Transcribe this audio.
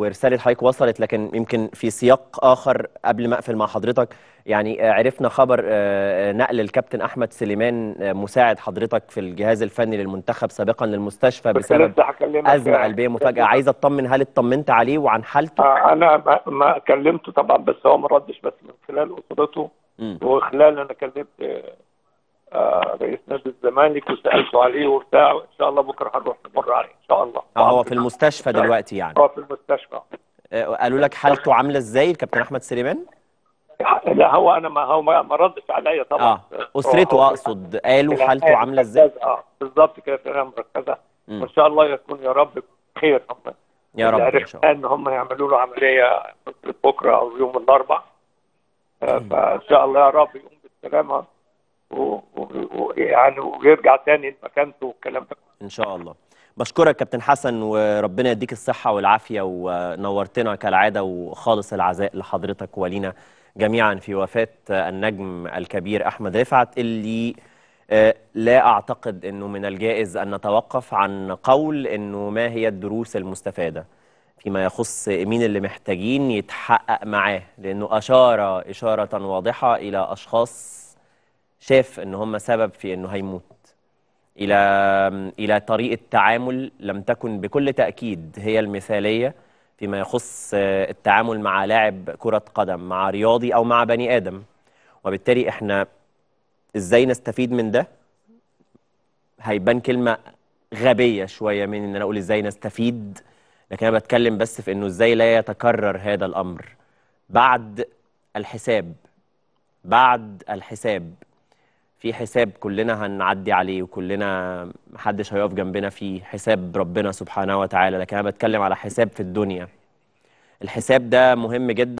ورساله حضرتك وصلت لكن يمكن في سياق اخر قبل ما اقفل مع حضرتك يعني آه، عرفنا خبر آه، آه، نقل الكابتن احمد سليمان مساعد حضرتك في الجهاز الفني للمنتخب سابقا للمستشفى بسبب ازمه قلبيه مفاجاه عايز اطمن هل اطمنت عليه وعن حالته؟ انا ما كلمته طبعا بس هو ما ردش بس من خلال اسرته وخلال انا كلمت آه، رئيس نادي الزمالك وسالته عليه وبتاع وان شاء الله بكره هنروح نمر عليه ان شاء الله اه هو في المستشفى دلوقتي يعني هو في المستشفى آه، قالوا لك حالته عامله ازاي الكابتن احمد سليمان؟ لا هو انا ما هو ما ردش عليا طبعا اه اسرته اقصد قالوا حالته عامله ازاي؟ اه بالظبط كده انا مركزه وان شاء الله يكون يا رب خير هم يا رب ان شاء الله ان هم يعملوا له عمليه بكره او يوم الاربعاء فان شاء الله يا رب يقوم بالسلامه ويعني ويرجع تاني لمكانته والكلام ده ان شاء الله بشكرك كابتن حسن وربنا يديك الصحه والعافيه ونورتنا كالعاده وخالص العزاء لحضرتك ولينا جميعا في وفاه النجم الكبير احمد رفعت اللي آه، لا اعتقد انه من الجائز ان نتوقف عن قول انه ما هي الدروس المستفاده فيما يخص مين اللي محتاجين يتحقق معاه لانه اشار اشاره واضحه الى اشخاص شاف ان هم سبب في انه هيموت الى الى طريقه تعامل لم تكن بكل تاكيد هي المثاليه فيما يخص التعامل مع لاعب كره قدم مع رياضي او مع بني ادم وبالتالي احنا ازاي نستفيد من ده هيبان كلمه غبيه شويه من ان انا اقول ازاي نستفيد لكن انا بتكلم بس في انه ازاي لا يتكرر هذا الامر بعد الحساب بعد الحساب في حساب كلنا هنعدي عليه وكلنا محدش هيقف جنبنا فيه حساب ربنا سبحانه وتعالى لكن انا بتكلم على حساب في الدنيا الحساب ده مهم جدا